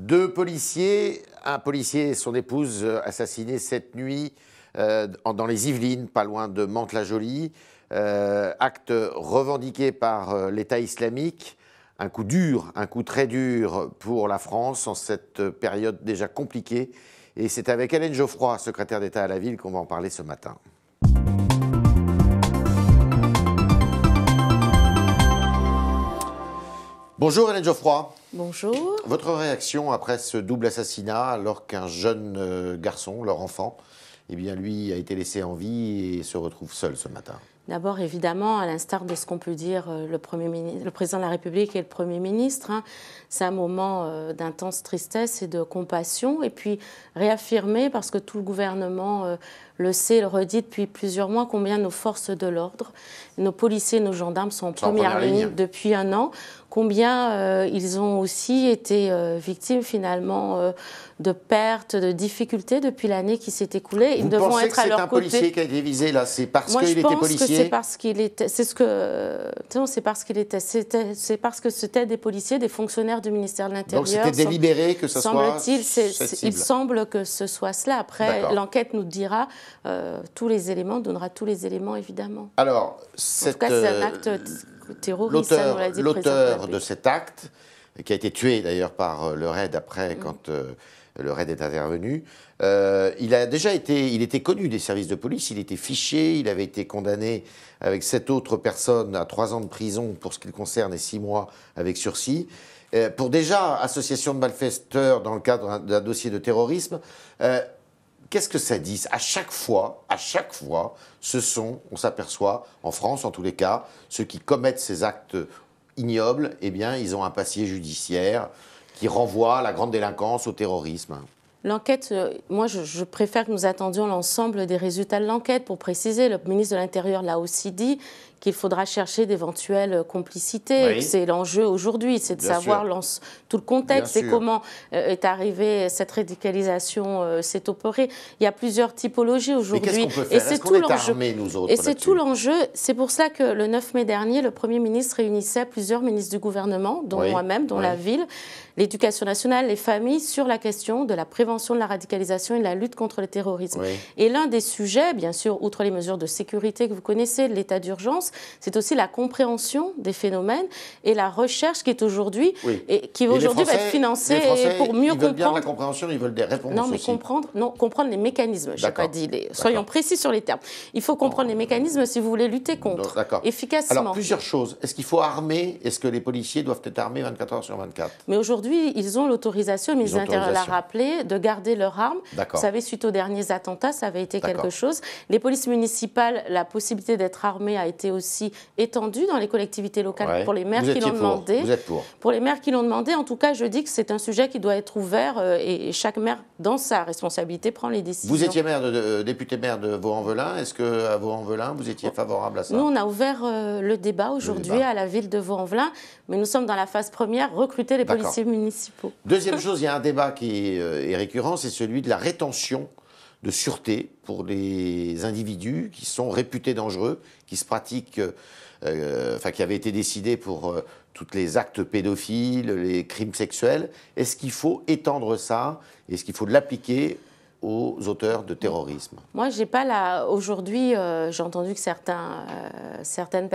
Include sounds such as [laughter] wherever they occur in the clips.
Deux policiers, un policier et son épouse euh, assassinés cette nuit euh, dans les Yvelines, pas loin de Mantes-la-Jolie. Euh, acte revendiqué par l'État islamique. Un coup dur, un coup très dur pour la France en cette période déjà compliquée. Et c'est avec Hélène Geoffroy, secrétaire d'État à la ville, qu'on va en parler ce matin. Bonjour Hélène Geoffroy. Bonjour. Votre réaction après ce double assassinat alors qu'un jeune euh, garçon, leur enfant, eh bien lui a été laissé en vie et se retrouve seul ce matin D'abord, évidemment, à l'instar de ce qu'on peut dire euh, le, président de la République et le Premier ministre, hein, c'est un moment euh, d'intense tristesse et de compassion. Et puis, réaffirmer, parce que tout le gouvernement euh, le sait, le redit depuis plusieurs mois, combien nos forces de l'ordre, nos policiers, nos gendarmes sont en première, ligne depuis un an, combien ils ont aussi été victimes finalement de pertes, de difficultés depuis l'année qui s'est écoulée. Ils Vous devront pensez que c'est un policier qui a été visé là, c'est parce qu'il était policier c'est parce qu'il était. C'est ce que. Non, c'est parce qu'il était. C'est parce que c'était des policiers, des fonctionnaires du ministère de l'Intérieur. Donc c'était délibéré que ce soit. Semble-t-il, il semble que ce soit cela. Après, l'enquête nous dira euh, tous les éléments, donnera tous les éléments évidemment. Alors, En tout cas, c'est un acte euh, terroriste. L'auteur de cet acte, qui a été tué d'ailleurs par euh, le raid après, mm. quand le raid est intervenu. Euh, il a déjà été, il était connu des services de police, il était fiché, il avait été condamné avec sept autres personnes à trois ans de prison pour ce qui le concerne et six mois avec sursis. Euh, pour déjà association de malfaiteurs dans le cadre d'un dossier de terrorisme, euh, qu'est-ce que ça dit À chaque fois, à chaque fois, ce sont, on s'aperçoit, en France en tous les cas, ceux qui commettent ces actes ignobles, eh bien, ils ont un passé judiciaire qui renvoie la grande délinquance, au terrorisme L'enquête, euh, moi je, je, préfère que nous attendions l'ensemble des résultats de l'enquête pour préciser. Le ministre de l'Intérieur l'a aussi dit, qu'il faudra chercher d'éventuelles complicités. C'est l'enjeu aujourd'hui, c'est de savoir tout le contexte et comment euh, est arrivée cette radicalisation euh, s'est opérée. Il y a plusieurs typologies aujourd'hui. Et c'est tout l'enjeu. Et c'est tout l'enjeu. C'est pour ça que le 9 mai dernier, le Premier ministre réunissait plusieurs ministres du gouvernement, dont moi-même, dont la ville, l'éducation nationale, les familles, sur la question de la prévention de la radicalisation et de la lutte contre le terrorisme. Et l'un des sujets, bien sûr, outre les mesures de sécurité que vous connaissez, l'état d'urgence, c'est aussi la compréhension des phénomènes et la recherche qui est aujourd'hui et qui aujourd'hui va être financée pour mieux ils comprendre. Bien la compréhension, ils veulent des réponses. Non, mais comprendre, non, comprendre les mécanismes. n'ai pas dit. Les, soyons précis sur les termes. Il faut comprendre oh. les mécanismes si vous voulez lutter contre efficacement. Alors plusieurs choses. Est-ce qu'il faut armer Est-ce que les policiers doivent être armés 24 heures sur 24 Mais aujourd'hui, ils ont l'autorisation, mais ils l'a rappelé, de garder leurs armes. Vous savez, suite aux derniers attentats, ça avait été quelque chose. Les polices municipales, la possibilité d'être armées a été aussi étendue dans les collectivités locales pour les maires qui l'ont demandé. pour. les maires qui l'ont demandé, en tout cas, je dis que c'est un sujet qui doit être ouvert euh, et, chaque maire, dans sa responsabilité, prend les décisions. Vous étiez maire de, euh, député maire de Vaux-en-Velin. Est-ce que à Vaux-en-Velin, vous étiez oh. favorable à ça Nous, on a ouvert euh, le débat aujourd'hui à la ville de Vaux-en-Velin, mais nous sommes dans la phase première, recruter les policiers municipaux. Deuxième chose, il y a un débat qui est récurrent, c'est celui de la rétention de sûreté pour les individus qui sont réputés dangereux, qui se pratiquent, euh, enfin qui avaient été décidés pour euh, tous les actes pédophiles, les crimes sexuels. Est-ce qu'il faut étendre ça Est-ce qu'il faut l'appliquer aux auteurs de terrorisme Moi, j'ai pas là, Aujourd'hui, euh, j'ai entendu que certains, euh, certaines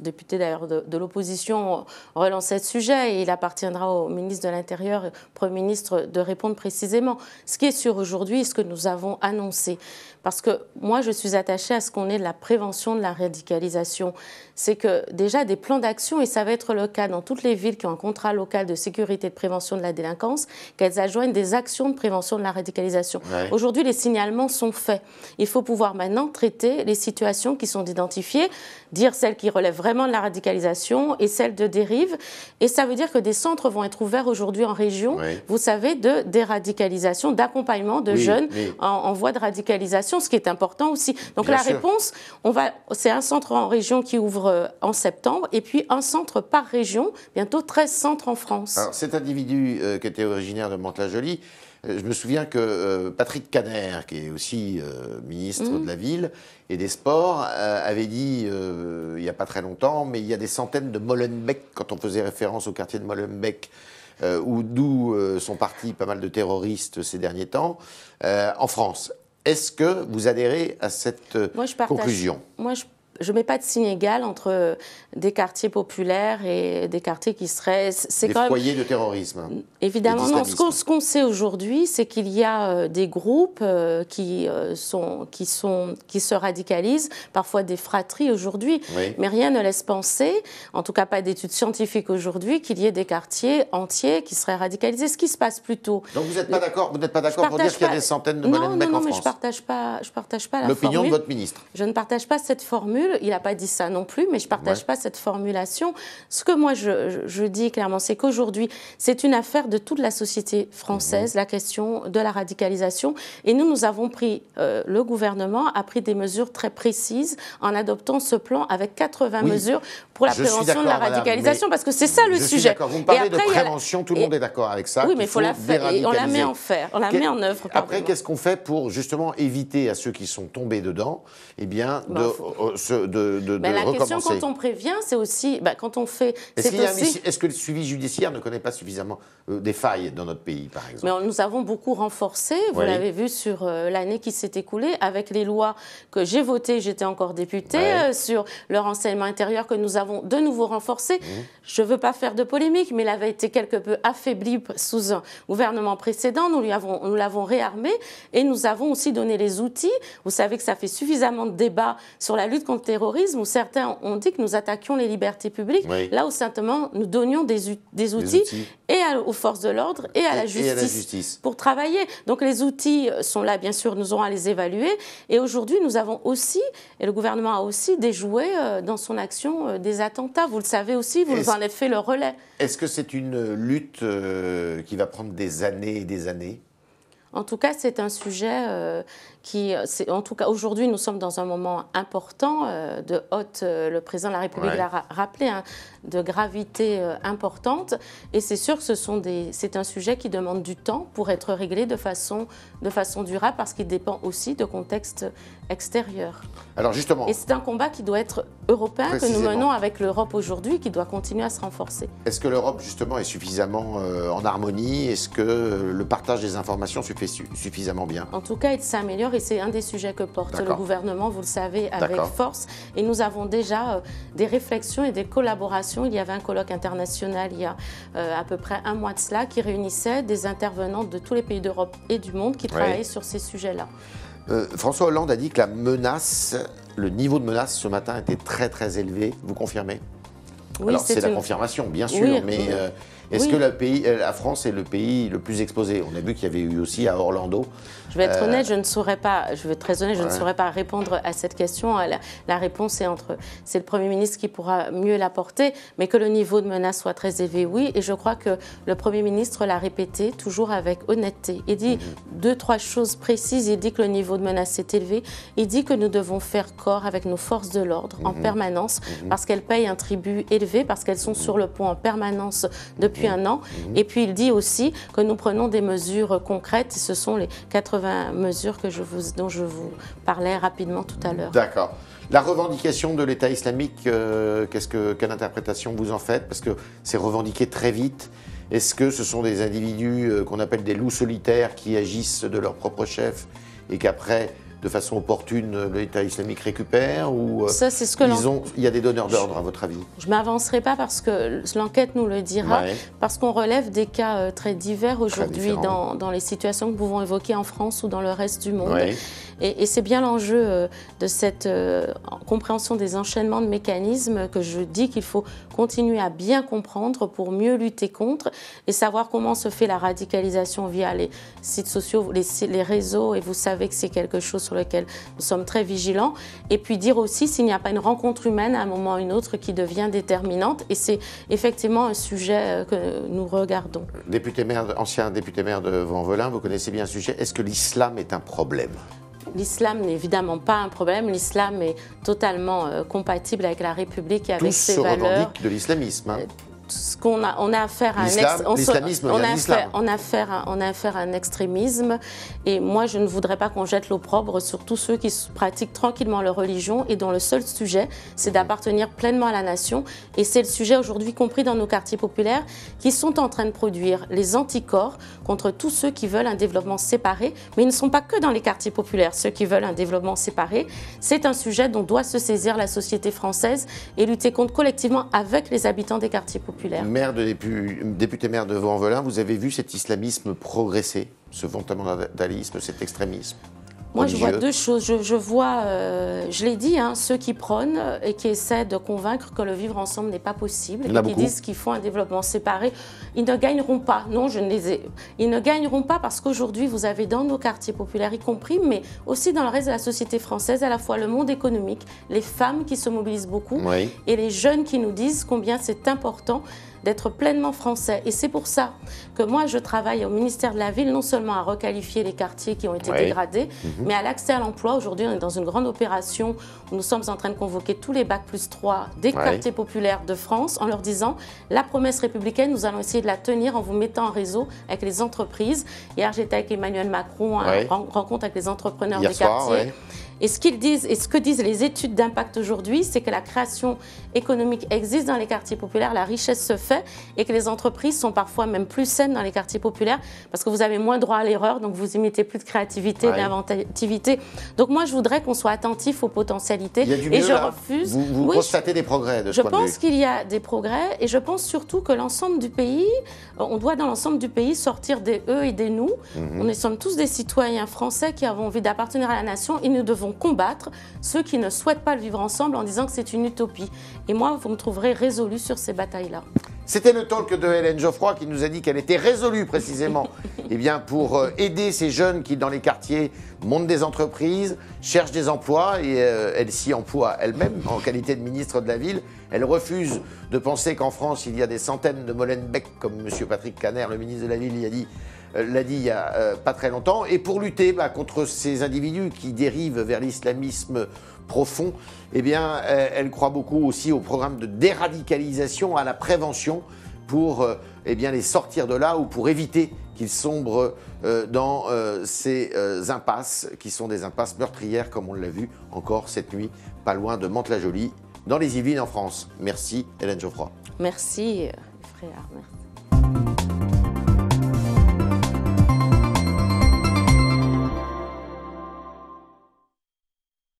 députés d'ailleurs de, l'opposition relançaient ce sujet et il appartiendra au ministre de l'Intérieur, et Premier ministre, de répondre précisément. Ce qui est sûr aujourd'hui, ce que nous avons annoncé, parce que moi, je suis attachée à ce qu'on ait de la prévention de la radicalisation. C'est que déjà des plans d'action, et ça va être le cas dans toutes les villes qui ont un contrat local de sécurité et de prévention de la délinquance, qu'elles adjoignent des actions de prévention de la radicalisation. Aujourd'hui, les signalements sont faits. Il faut pouvoir maintenant traiter les situations qui sont identifiées, dire celles qui relèvent vraiment de la radicalisation et celles de dérive. Et ça veut dire que des centres vont être ouverts aujourd'hui en région, vous savez, de déradicalisation, d'accompagnement de jeunes En, voie de radicalisation, ce qui est important aussi. Donc la réponse, c'est un centre en région qui ouvre euh, en septembre et puis un centre par région, bientôt 13 centres en France. Alors, cet individu euh, qui était originaire de Mantes-la-Jolie, euh, je me souviens que euh, Patrick Caner, qui est aussi euh, ministre mhm. de la Ville et des Sports, avait dit, il n'y a pas très longtemps, mais il y a des centaines de Molenbeek, quand on faisait référence au quartier de Molenbeek, d'où sont partis pas mal de terroristes ces derniers temps, en France. Est-ce que vous adhérez à cette moi, conclusion Moi, je je ne mets pas de signe égal entre euh, des quartiers populaires et des quartiers qui seraient. C'est des foyers de terrorisme. Évidemment, ce, qu'on, sait aujourd'hui, c'est qu'il y a euh, des groupes euh, qui, sont, qui, sont, qui se radicalisent, parfois des fratries aujourd'hui. Mais rien ne laisse penser, en tout cas pas d'études scientifiques aujourd'hui, qu'il y ait des quartiers entiers qui seraient radicalisés. Ce qui se passe plutôt. Donc vous n'êtes pas d'accord, vous n'êtes pas d'accord pour dire qu'il y a des centaines de non, non, de mecs non, en mais je partage pas, je partage pas la l'opinion de votre ministre. Je ne partage pas cette formule. Il n'a pas dit ça non plus, mais je ne partage pas cette formulation. Ce que moi, je, dis clairement, c'est qu'aujourd'hui, c'est une affaire de toute la société française, mhm. la question de la radicalisation. Et nous, nous avons pris, euh, le gouvernement a pris des mesures très précises en adoptant ce plan avec 80 mesures pour la prévention de la radicalisation, parce que c'est ça le sujet. Suis Vous me parlez de prévention, tout le monde est d'accord avec ça. Oui, mais il faut, la faire. on la met en faire, on la met en œuvre. Après, qu'est-ce qu'on fait pour justement éviter à ceux qui sont tombés dedans, eh bien, bah, de euh, se ben, de, la question, quand on prévient, c'est aussi. Ben, quand on fait. Est-ce que le suivi judiciaire ne connaît pas suffisamment euh, des failles dans notre pays, par exemple Mais nous avons beaucoup renforcé, vous l'avez vu sur euh, l'année qui s'est écoulée, avec les lois que j'ai votées, j'étais encore députée, euh, sur le renseignement intérieur que nous avons de nouveau renforcé. Mmh. Je ne veux pas faire de polémique, mais il avait été quelque peu affaibli sous un gouvernement précédent. Nous l'avons réarmé et nous avons aussi donné les outils. Vous savez que ça fait suffisamment de débats sur la lutte contre terrorisme où certains ont dit que nous attaquions les libertés publiques, là où simplement nous donnions des, des outils, et aux forces de l'ordre et, à la justice pour travailler. Donc les outils euh, sont là, bien sûr, nous aurons à les évaluer. Et aujourd'hui, nous avons aussi, et le gouvernement a aussi déjoué euh, dans son action euh, des attentats. Vous le savez aussi, vous en avez fait le relais. Est-ce que c'est une lutte qui va prendre des années et des années en tout cas, c'est un sujet qui, euh, en tout cas aujourd'hui, nous sommes dans un moment important euh, de haute, euh, le président de la République l'a rappelé, hein, de gravité importante. Et c'est sûr que c'est un sujet qui demande du temps pour être réglé de façon, de façon durable parce qu'il dépend aussi de contexte extérieur. Alors justement. Et c'est un combat qui doit être européen que nous menons avec l'Europe aujourd'hui, qui doit continuer à se renforcer. Est-ce que l'Europe justement est suffisamment en harmonie Est-ce que le partage des informations se fait suffisamment bien En tout cas, il s'améliore et c'est un des sujets que porte le gouvernement, vous le savez, avec force. Et nous avons déjà euh, des réflexions et des collaborations. Il y avait un colloque international il y a euh, à peu près un mois de cela qui réunissait des intervenants de tous les pays d'Europe et du monde qui travaillaient sur ces sujets-là. Euh, François Hollande a dit que la menace, le niveau de menace ce matin était très très élevé. Vous confirmez alors c'est la confirmation, bien sûr, mais euh, est-ce que la, pays, euh, la, France est le pays le plus exposé On a vu qu'il y avait eu aussi à Orlando. Je vais être euh, honnête, je ne saurais pas, je je ne saurais pas répondre à cette question. La, réponse est entre, c'est le Premier ministre qui pourra mieux l'apporter, mais que le niveau de menace soit très élevé, oui. Et je crois que le Premier ministre l'a répété toujours avec honnêteté. Il dit mhm. deux, trois choses précises. Il dit que le niveau de menace est élevé. Il dit que nous devons faire corps avec nos forces de l'ordre en mhm. permanence mhm. parce qu'elles payent un tribut élevé parce qu'elles sont sur le pont en permanence depuis un an. Mhm. Et puis il dit aussi que nous prenons des mesures concrètes. Ce sont les 80 mesures que je vous, dont je vous parlais rapidement tout à l'heure. D'accord. La revendication de l'État islamique, euh, qu'est-ce que, quelle interprétation vous en faites Parce que c'est revendiqué très vite. Est-ce que ce sont des individus euh, qu'on appelle des loups solitaires qui agissent de leur propre chef et qu'après de façon opportune, l'État islamique récupère ou euh, Ça, c'est ce il y a des donneurs d'ordre, à votre avis Je ne m'avancerai pas parce que l'enquête nous le dira, parce qu'on relève des cas euh, très divers aujourd'hui dans, dans, les situations que nous pouvons évoquer en France ou dans le reste du monde. Et, c'est bien l'enjeu euh, de cette compréhension des enchaînements de mécanismes que je dis qu'il faut continuer à bien comprendre pour mieux lutter contre et savoir comment se fait la radicalisation via les sites sociaux, les réseaux. Et vous savez que c'est quelque chose sur lequel nous sommes très vigilants. Et puis dire aussi s'il n'y a pas une rencontre humaine à un moment ou une autre qui devient déterminante. Et c'est effectivement un sujet euh, que nous regardons. Député maire, ancien député maire de Vanvelin, vous connaissez bien le sujet. Est-ce que l'islam est un problème L'islam n'est évidemment pas un problème. L'islam est totalement euh, compatible avec la République et avec valeurs. – ses se valeurs. de l'islamisme. Hein. Euh, qu'on a, on a affaire à un on a affaire à un extrémisme et moi je ne voudrais pas qu'on jette l'opprobre sur tous ceux qui pratiquent tranquillement leur religion et dont le seul sujet c'est d'appartenir pleinement à la nation et c'est le sujet aujourd'hui compris dans nos quartiers populaires qui sont en train de produire les anticorps contre tous ceux qui veulent un développement séparé mais ils ne sont pas que dans les quartiers populaires ceux qui veulent un développement séparé c'est un sujet dont doit se saisir la société française et lutter contre collectivement avec les habitants des quartiers populaires Maire de député maire de Vaux-en-Velin, vous avez vu cet islamisme progresser, ce fondamentalisme, cet extrémisme moi, je vois deux choses. Je, vois, euh, je l'ai dit, hein, ceux qui prônent et qui essaient de convaincre que le vivre ensemble n'est pas possible, et qui disent qu'ils font un développement séparé, ils ne gagneront pas. Non, je ne les ai. Ils ne gagneront pas parce qu'aujourd'hui, vous avez dans nos quartiers populaires, y compris, mais aussi dans le reste de la société française, à la fois le monde économique, les femmes qui se mobilisent beaucoup et les jeunes qui nous disent combien c'est important d'être pleinement français. Et c'est pour ça que moi, je travaille au ministère de la Ville, non seulement à requalifier les quartiers qui ont été dégradés, mhm. mais à l'accès à l'emploi. Aujourd'hui, on est dans une grande opération où nous sommes en train de convoquer tous les BAC plus 3 des quartiers populaires de France en leur disant la promesse républicaine, nous allons essayer de la tenir en vous mettant en réseau avec les entreprises. Hier, j'étais avec Emmanuel Macron, en rencontre avec les entrepreneurs Hier des quartiers. Et ce qu'ils disent, et ce que disent les études d'impact aujourd'hui, c'est que la création économique existe dans les quartiers populaires, la richesse se fait et que les entreprises sont parfois même plus saines dans les quartiers populaires parce que vous avez moins droit à l'erreur, donc vous imitez plus de créativité, d'inventivité. Donc moi, je voudrais qu'on soit attentif aux potentialités. et je refuse. Vous, vous constatez des progrès de ce Je pense qu'il y a des progrès et je pense surtout que l'ensemble du pays, on doit dans l'ensemble du pays sortir des eux et des nous. Nous mhm. On est sommes tous des citoyens français qui avons envie d'appartenir à la nation et nous devons combattre ceux qui ne souhaitent pas le vivre ensemble en disant que c'est une utopie. Et moi, vous me trouverez résolu sur ces batailles-là. C'était le talk de Hélène Geoffroy qui nous a dit qu'elle était résolue précisément [laughs] eh bien, pour euh, aider ces jeunes qui, dans les quartiers, montent des entreprises, cherchent des emplois et euh, elle s'y emploie elle-même en qualité de ministre de la Ville. Elle refuse de penser qu'en France, il y a des centaines de Molenbeek, comme M. Patrick Caner, le ministre de la Ville, dit euh, l'a dit il n'y a pas très longtemps, et pour lutter bah, contre ces individus qui dérivent vers l'islamisme profond, eh bien, euh, elle croit beaucoup aussi au programme de déradicalisation, à la prévention pour euh, eh bien, les sortir de là ou pour éviter qu'ils sombrent euh, dans ces impasses qui sont des impasses meurtrières comme on l'a vu encore cette nuit, pas loin de Mantes-la-Jolie, dans les Yvelines en France. Merci Hélène Geoffroy. Merci frère merci.